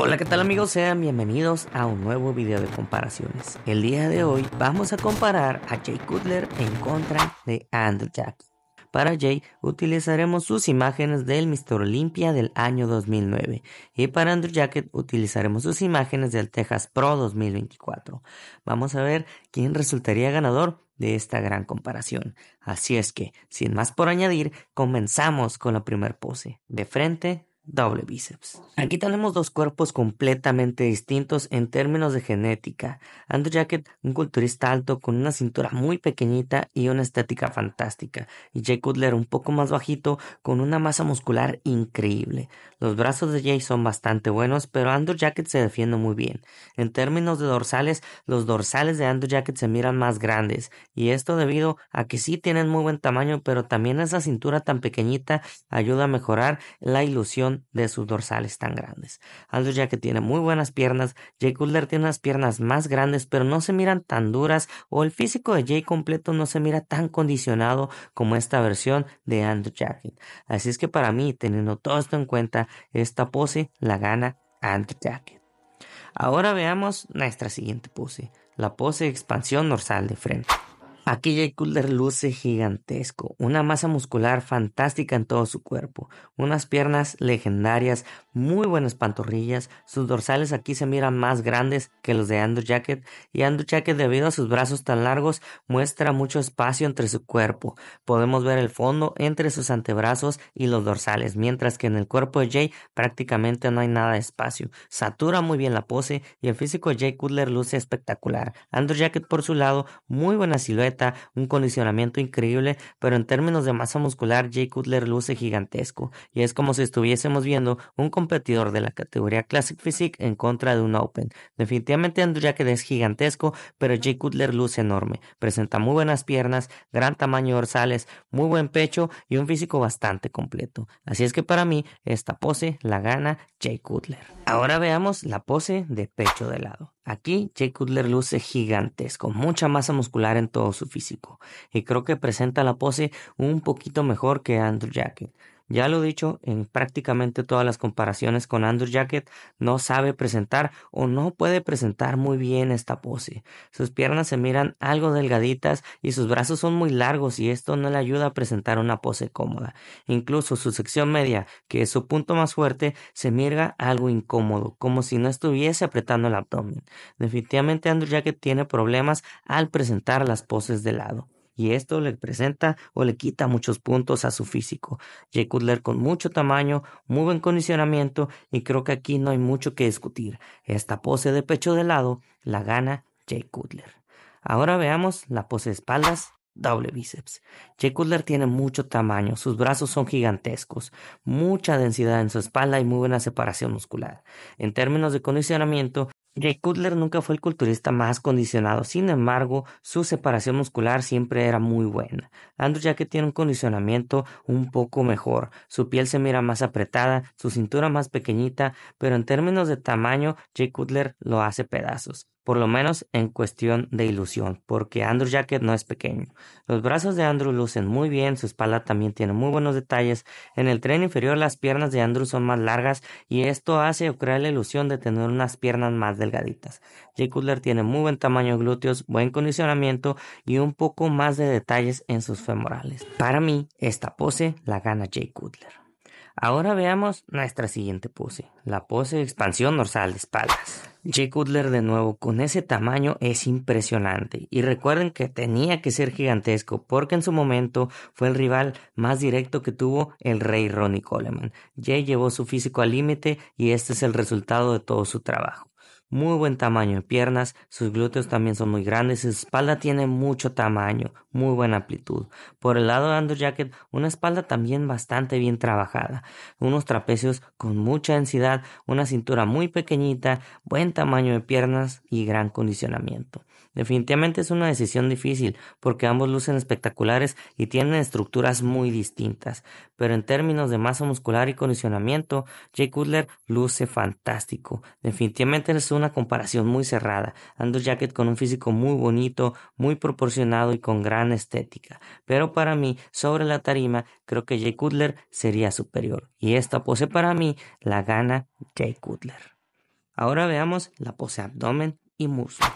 Hola, ¿qué tal amigos? Sean bienvenidos a un nuevo video de comparaciones. El día de hoy vamos a comparar a Jay Cutler en contra de Andrew Jack Para Jay utilizaremos sus imágenes del Mr. Olympia del año 2009 y para Andrew Jack utilizaremos sus imágenes del Texas Pro 2024. Vamos a ver quién resultaría ganador de esta gran comparación. Así es que, sin más por añadir, comenzamos con la primer pose, de frente doble bíceps. Aquí tenemos dos cuerpos completamente distintos en términos de genética. Andrew Jacket, un culturista alto con una cintura muy pequeñita y una estética fantástica, y Jay Cutler un poco más bajito con una masa muscular increíble. Los brazos de Jay son bastante buenos, pero Andrew Jacket se defiende muy bien. En términos de dorsales, los dorsales de Andrew Jacket se miran más grandes, y esto debido a que sí tienen muy buen tamaño, pero también esa cintura tan pequeñita ayuda a mejorar la ilusión de sus dorsales tan grandes. Andrew Jacket tiene muy buenas piernas, Jay Cutler tiene unas piernas más grandes, pero no se miran tan duras o el físico de Jay completo no se mira tan condicionado como esta versión de Andrew Jacket. Así es que para mí, teniendo todo esto en cuenta, esta pose la gana Andrew Jacket. Ahora veamos nuestra siguiente pose, la pose de expansión dorsal de frente. Aquí Jay Cutler luce gigantesco, una masa muscular fantástica en todo su cuerpo, unas piernas legendarias, muy buenas pantorrillas, sus dorsales aquí se miran más grandes que los de Andrew Jacket y Andrew Jacket debido a sus brazos tan largos muestra mucho espacio entre su cuerpo. Podemos ver el fondo entre sus antebrazos y los dorsales, mientras que en el cuerpo de Jay prácticamente no hay nada de espacio. Satura muy bien la pose y el físico de Jay Cutler luce espectacular. Andrew Jacket por su lado, muy buena silueta un condicionamiento increíble, pero en términos de masa muscular Jay Cutler luce gigantesco, y es como si estuviésemos viendo un competidor de la categoría Classic Physique en contra de un Open. Definitivamente Andrew Jacket es gigantesco, pero Jay Cutler luce enorme, presenta muy buenas piernas, gran tamaño dorsales, muy buen pecho y un físico bastante completo. Así es que para mí esta pose la gana Jay Cutler. Ahora veamos la pose de pecho de lado. Aquí Jay Cutler luce gigantesco, con mucha masa muscular en todo su físico, y creo que presenta la pose un poquito mejor que Andrew Jacket. Ya lo he dicho en prácticamente todas las comparaciones con Andrew Jacket, no sabe presentar o no puede presentar muy bien esta pose. Sus piernas se miran algo delgaditas y sus brazos son muy largos y esto no le ayuda a presentar una pose cómoda. Incluso su sección media, que es su punto más fuerte, se mira algo incómodo, como si no estuviese apretando el abdomen. Definitivamente Andrew Jacket tiene problemas al presentar las poses de lado y esto le presenta o le quita muchos puntos a su físico. Jay Cutler con mucho tamaño, muy buen condicionamiento y creo que aquí no hay mucho que discutir. Esta pose de pecho de lado la gana Jay Cutler. Ahora veamos la pose de espaldas doble bíceps. Jay Cutler tiene mucho tamaño, sus brazos son gigantescos, mucha densidad en su espalda y muy buena separación muscular. En términos de condicionamiento, Jay Cutler nunca fue el culturista más condicionado, sin embargo, su separación muscular siempre era muy buena. Andrew que tiene un condicionamiento un poco mejor, su piel se mira más apretada, su cintura más pequeñita, pero en términos de tamaño, Jay Cutler lo hace pedazos por lo menos en cuestión de ilusión, porque Andrew Jacket no es pequeño. Los brazos de Andrew lucen muy bien, su espalda también tiene muy buenos detalles. En el tren inferior las piernas de Andrew son más largas y esto hace o la ilusión de tener unas piernas más delgaditas. Jay Cutler tiene muy buen tamaño de glúteos, buen condicionamiento y un poco más de detalles en sus femorales. Para mí, esta pose la gana Jay Cutler. Ahora veamos nuestra siguiente pose, la pose de expansión dorsal de espaldas. Jay Cutler de nuevo con ese tamaño es impresionante y recuerden que tenía que ser gigantesco porque en su momento fue el rival más directo que tuvo el rey Ronnie Coleman. Jay llevó su físico al límite y este es el resultado de todo su trabajo muy buen tamaño de piernas, sus glúteos también son muy grandes, su espalda tiene mucho tamaño, muy buena amplitud. Por el lado de Andrew Jacket, una espalda también bastante bien trabajada, unos trapecios con mucha densidad, una cintura muy pequeñita, buen tamaño de piernas y gran condicionamiento. Definitivamente es una decisión difícil porque ambos lucen espectaculares y tienen estructuras muy distintas, pero en términos de masa muscular y condicionamiento, Jay Cutler luce fantástico. Definitivamente es una comparación muy cerrada. Andrew Jacket con un físico muy bonito, muy proporcionado y con gran estética. Pero para mí, sobre la tarima, creo que Jay Cutler sería superior. Y esta pose para mí la gana Jay Cutler. Ahora veamos la pose abdomen y muslo.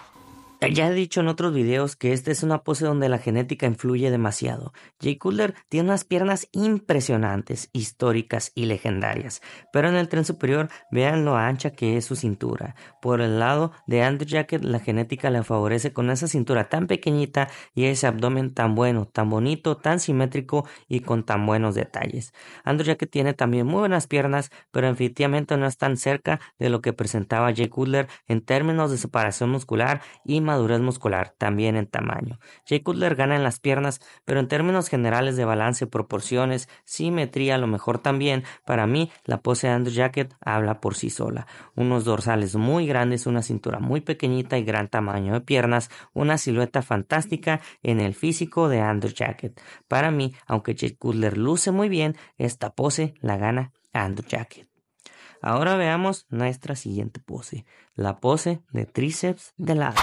Ya he dicho en otros videos que esta es una pose donde la genética influye demasiado. Jay Cutler tiene unas piernas impresionantes, históricas y legendarias, pero en el tren superior vean lo ancha que es su cintura. Por el lado de Andrew Jacket la genética le favorece con esa cintura tan pequeñita y ese abdomen tan bueno, tan bonito, tan simétrico y con tan buenos detalles. Andrew Jacket tiene también muy buenas piernas, pero definitivamente no es tan cerca de lo que presentaba Jay Cutler en términos de separación muscular y más madurez muscular, también en tamaño. Jay Cutler gana en las piernas, pero en términos generales de balance, proporciones, simetría, a lo mejor también, para mí, la pose de Andrew Jacket habla por sí sola. Unos dorsales muy grandes, una cintura muy pequeñita y gran tamaño de piernas, una silueta fantástica en el físico de Andrew Jacket. Para mí, aunque Jay Cutler luce muy bien, esta pose la gana Andrew Jacket. Ahora veamos nuestra siguiente pose, la pose de tríceps de lado.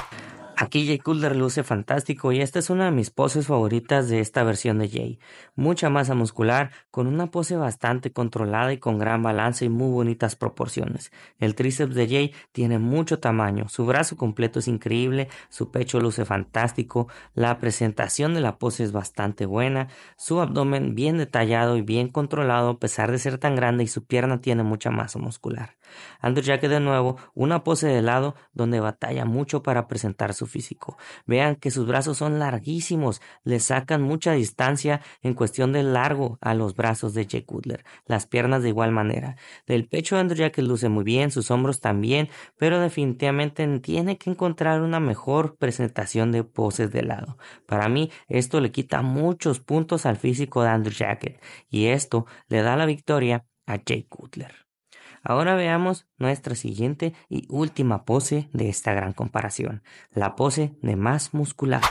Aquí Jay Cutler luce fantástico y esta es una de mis poses favoritas de esta versión de Jay. Mucha masa muscular, con una pose bastante controlada y con gran balance y muy bonitas proporciones. El tríceps de Jay tiene mucho tamaño, su brazo completo es increíble, su pecho luce fantástico, la presentación de la pose es bastante buena, su abdomen bien detallado y bien controlado a pesar de ser tan grande y su pierna tiene mucha masa muscular. Andrew Jacket de nuevo, una pose de lado donde batalla mucho para presentar su físico. Vean que sus brazos son larguísimos, le sacan mucha distancia en cuestión de largo a los brazos de Jake Cutler. las piernas de igual manera. Del pecho de Andrew Jacket luce muy bien, sus hombros también, pero definitivamente tiene que encontrar una mejor presentación de poses de lado. Para mí, esto le quita muchos puntos al físico de Andrew Jacket y esto le da la victoria a Jake Cutler. Ahora veamos nuestra siguiente y última pose de esta gran comparación, la pose de más muscular.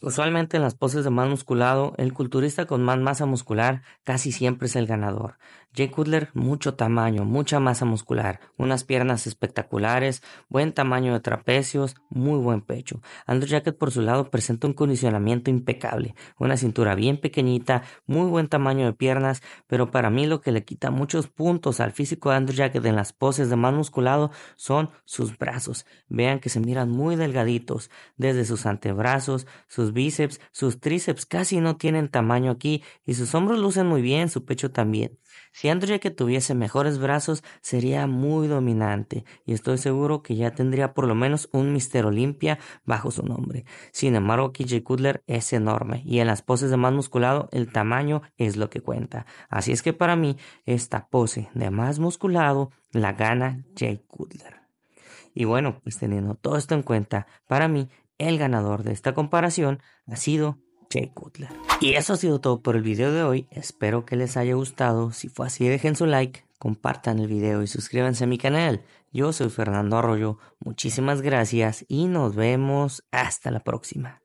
Usualmente en las poses de más musculado, el culturista con más masa muscular casi siempre es el ganador. Jay Cutler, mucho tamaño, mucha masa muscular, unas piernas espectaculares, buen tamaño de trapecios, muy buen pecho. Andrew Jacket, por su lado, presenta un condicionamiento impecable, una cintura bien pequeñita, muy buen tamaño de piernas, pero para mí lo que le quita muchos puntos al físico de Andrew Jacket en las poses de más musculado son sus brazos. Vean que se miran muy delgaditos, desde sus antebrazos, sus bíceps, sus tríceps casi no tienen tamaño aquí y sus hombros lucen muy bien, su pecho también. Si que tuviese mejores brazos, sería muy dominante, y estoy seguro que ya tendría por lo menos un Mister Olimpia bajo su nombre. Sin embargo, J. Kudler es enorme, y en las poses de más musculado, el tamaño es lo que cuenta. Así es que para mí, esta pose de más musculado la gana Jay Kudler. Y bueno, pues teniendo todo esto en cuenta, para mí, el ganador de esta comparación ha sido y eso ha sido todo por el video de hoy, espero que les haya gustado, si fue así dejen su like, compartan el video y suscríbanse a mi canal. Yo soy Fernando Arroyo, muchísimas gracias y nos vemos hasta la próxima.